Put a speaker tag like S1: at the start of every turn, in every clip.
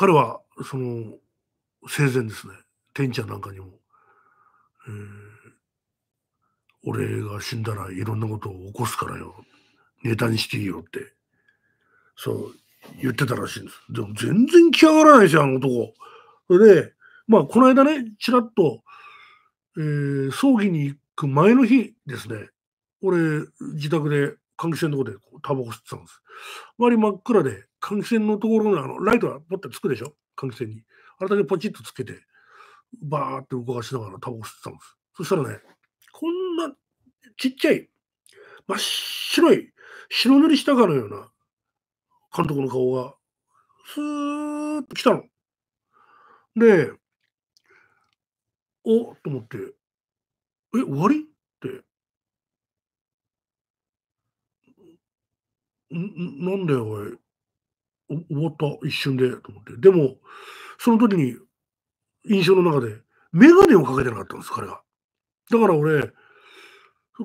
S1: 彼は、その、生前ですね、天ちゃんなんかにも、えー、俺が死んだらいろんなことを起こすからよ、ネタにしていいよって、そう言ってたらしいんです。でも全然来上がらないじゃん、あの男。それで、まあ、この間ね、ちらっと、えー、葬儀に行く前の日ですね、俺、自宅で換気扇のとこでタバコ吸ってたんです。周り真っ暗で、換気扇のところのあのライトがポッとつくでしょ換気扇に。あれだけポチッとつけて、バーって動かしながらタバコ吸ってたんです。そしたらね、こんなちっちゃい、真っ白い、白塗りしたかのような監督の顔が、スーッと来たの。で、おっと思って、え、終わりって。んなんだよ、おい。思った一瞬でと思って。でも、その時に印象の中で、メガネをかけてなかったんです、彼が。だから俺、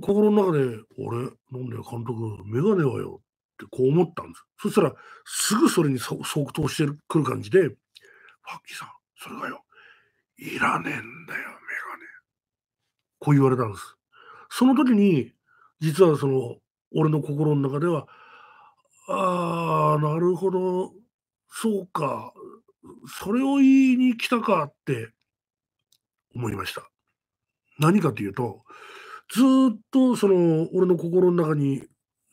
S1: 心の中で、俺、なんだよ、監督、メガネはよってこう思ったんです。そしたら、すぐそれに即答してくる感じで、ファッキーさん、それがよ、いらねえんだよ、メガネ。こう言われたんです。その時に、実はその、俺の心の中では、ああ、なるほど。そうか。それを言いに来たかって思いました。何かというと、ずっとその俺の心の中に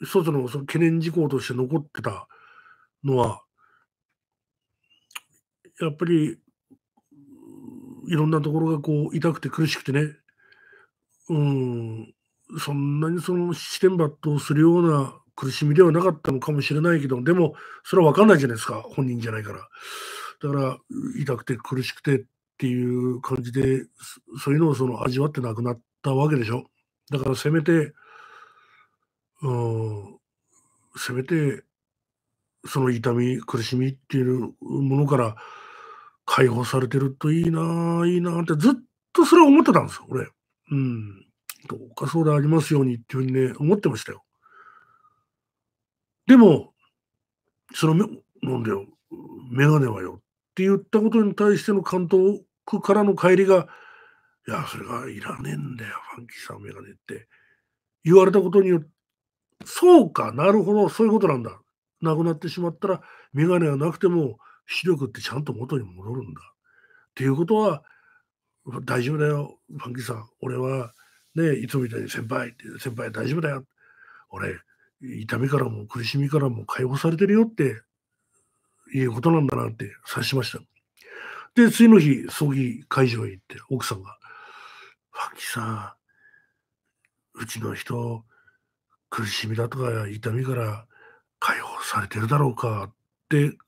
S1: 一つのその懸念事項として残ってたのは、やっぱりいろんなところがこう痛くて苦しくてね、うん、そんなにその視点抜刀するような苦しみではなかったのかもしれないけど、でも、それは分かんないじゃないですか、本人じゃないから。だから、痛くて苦しくてっていう感じで、そういうのをその味わってなくなったわけでしょ。だから、せめて、うん、せめて、その痛み、苦しみっていうものから解放されてるといいな、いいなってずっとそれは思ってたんですよ、俺。うん。どうかそうでありますようにっていうふうにね、思ってましたよ。でも、その飲んだよ、メガネはよって言ったことに対しての監督からの帰りが、いや、それがいらねえんだよ、ファンキーさん、メガネって言われたことによって、そうか、なるほど、そういうことなんだ。亡くなってしまったら、メガネがなくても、視力ってちゃんと元に戻るんだ。っていうことは、大丈夫だよ、ファンキーさん。俺は、ね、いつもみたいに先輩、先輩大丈夫だよ。俺、痛みからも苦しみからも解放されてるよっていうことなんだなって察しました。で、次の日、葬儀会場へ行って、奥さんが、ファキさん、うちの人、苦しみだとか痛みから解放されてるだろうかって、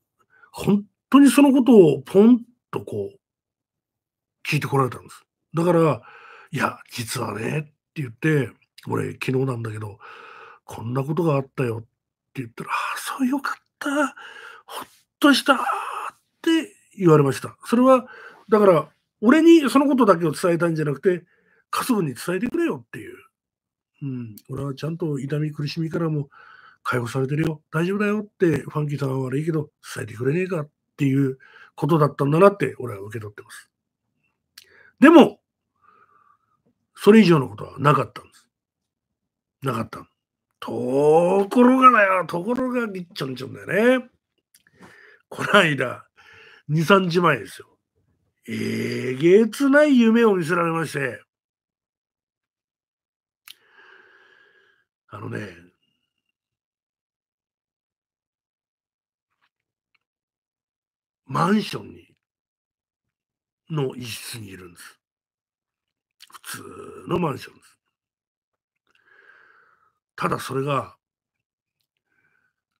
S1: 本当にそのことをポンとこう、聞いてこられたんです。だから、いや、実はね、って言って、俺、昨日なんだけど、こんなことがあったよって言ったら、ああ、そうよかった、ほっとしたって言われました。それは、だから、俺にそのことだけを伝えたんじゃなくて、家族に伝えてくれよっていう。うん、俺はちゃんと痛み、苦しみからも解放されてるよ、大丈夫だよって、ファンキーさんは悪いけど、伝えてくれねえかっていうことだったんだなって、俺は受け取ってます。でも、それ以上のことはなかったんです。なかった。ところがだよ、ところがぎっちょんちょんだよね。この間、二2、3前ですよ。えげつない夢を見せられまして、あのね、マンションに、の一室にいるんです。普通のマンションです。ただそれが、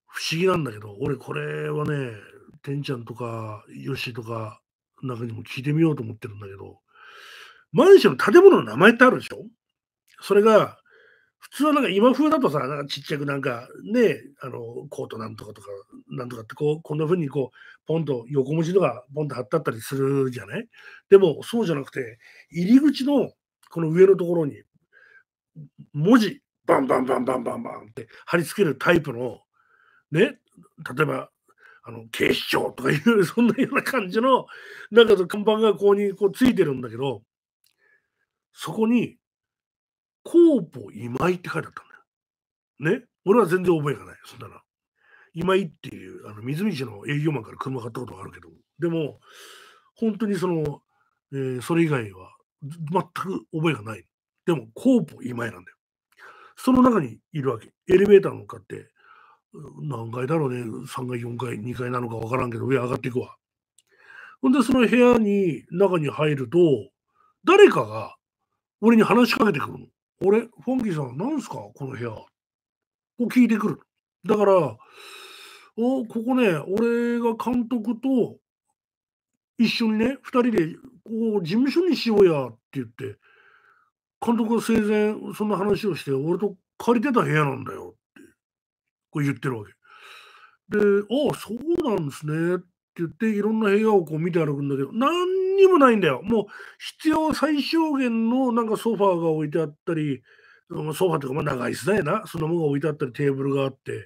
S1: 不思議なんだけど、俺これはね、てんちゃんとか、よしとか、中にも聞いてみようと思ってるんだけど、マンション、建物の名前ってあるでしょそれが、普通はなんか今風だとさ、なんかちっちゃくなんかね、あの、コートなんとかとか、なんとかってこう、こんな風にこう、ポンと横文字とか、ポンと貼ってあったりするじゃないでも、そうじゃなくて、入り口のこの上のところに、文字、バンバンバンバンバンバンって貼り付けるタイプの、ね、例えば、あの、警視庁とかいう、そんなような感じの、なんか看板がここにこうついてるんだけど、そこに、コー今井って書いてあったんだよ。ね。俺は全然覚えがない。そんなの。今井っていう、あの、水道の営業マンから車買ったことがあるけど、でも、本当にその、えー、それ以外は全く覚えがない。でも、コーポ今井なんだよ。その中にいるわけ。エレベーター乗っかって、何階だろうね、3階、4階、2階なのか分からんけど、上上がっていくわ。ほんで、その部屋に、中に入ると、誰かが俺に話しかけてくるの。俺、フォンキーさん、何すかこの部屋。こう聞いてくる。だから、おここね、俺が監督と一緒にね、2人でこう事務所にしようやって言って、監督が生前そんな話をして俺と借りてた部屋なんだよってこう言ってるわけ。で「ああそうなんですね」って言っていろんな部屋をこう見て歩くんだけど何にもないんだよ。もう必要最小限のなんかソファーが置いてあったりソファーとかまあ長い椅子だよなそのものが置いてあったりテーブルがあってっ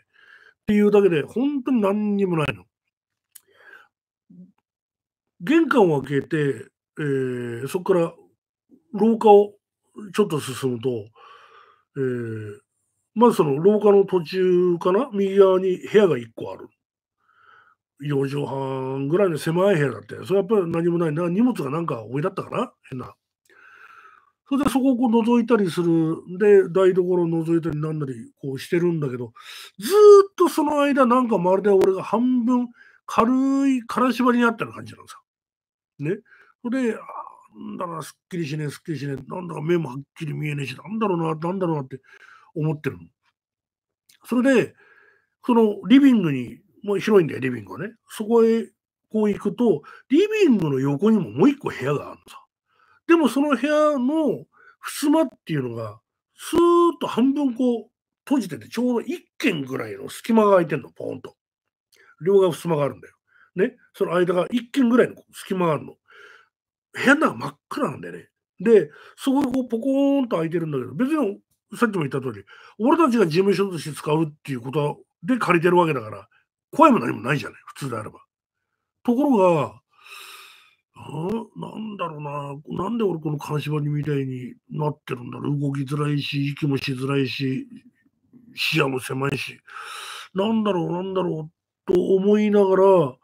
S1: ていうだけで本当に何にもないの。玄関を開けて、えー、そこから廊下をちょっと進むと、えー、まずその廊下の途中かな、右側に部屋が1個ある。4畳半ぐらいの狭い部屋だって、それやっぱり何もないな、荷物がなんか置いだったかな、変な。それでそこをこう覗いたりする、で、台所を覗いたりなんだりこうしてるんだけど、ずっとその間、なんかまるで俺が半分軽いからしばりにあったような感じなんですよ。ね。それで、んだろうな、すっきりしねえ、すっきりしねえ、なんだか目もはっきり見えねえし、なんだろうな、なんだろうなって思ってるの。それで、そのリビングに、もう広いんだよ、リビングはね。そこへこう行くと、リビングの横にももう一個部屋があるのさ。でもその部屋の襖っていうのが、スーッと半分こう閉じてて、ちょうど1軒ぐらいの隙間が空いてんの、ポーンと。両側襖があるんだよ。ね、その間が1軒ぐらいの隙間があるの。変な真っ暗なんだよね。で、そこがこうポコーンと開いてるんだけど、別にさっきも言った通り、俺たちが事務所として使うっていうことで借りてるわけだから、声も何もないじゃない、普通であれば。ところが、なんだろうな、なんで俺この金縛りみたいになってるんだろう。動きづらいし、息もしづらいし、視野も狭いし、なんだろう、なんだろう、と思いながら、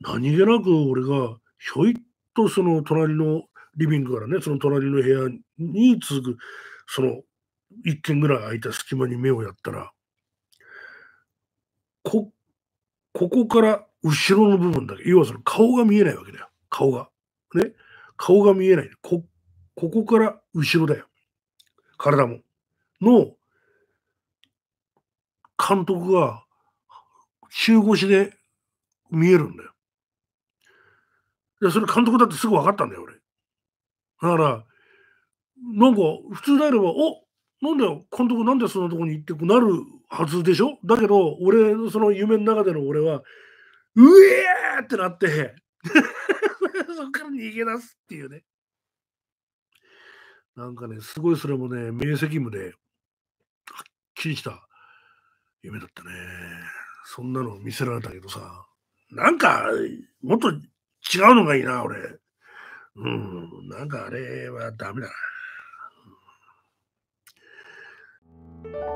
S1: 何気なく俺がひょいっとその隣のリビングからね、その隣の部屋に続く、その一軒ぐらい空いた隙間に目をやったら、こ、ここから後ろの部分だけ、要はその顔が見えないわけだよ。顔が。ね。顔が見えない。こ、ここから後ろだよ。体も。の、監督が、中腰で見えるんだよ。や、それ監督だってすぐ分かったんだよ、俺。だから、なんか、普通であれば、おなんだよ、監督なんでそんなとこに行ってくなるはずでしょだけど、俺のその夢の中での俺は、うえーってなって そこから逃げ出すっていうね。なんかね、すごいそれもね、明晰夢で、はっきりした夢だったね。そんなの見せられたけどさ、なんか、もっと違うのがいいな、俺。うん、なんかあれはダメだな。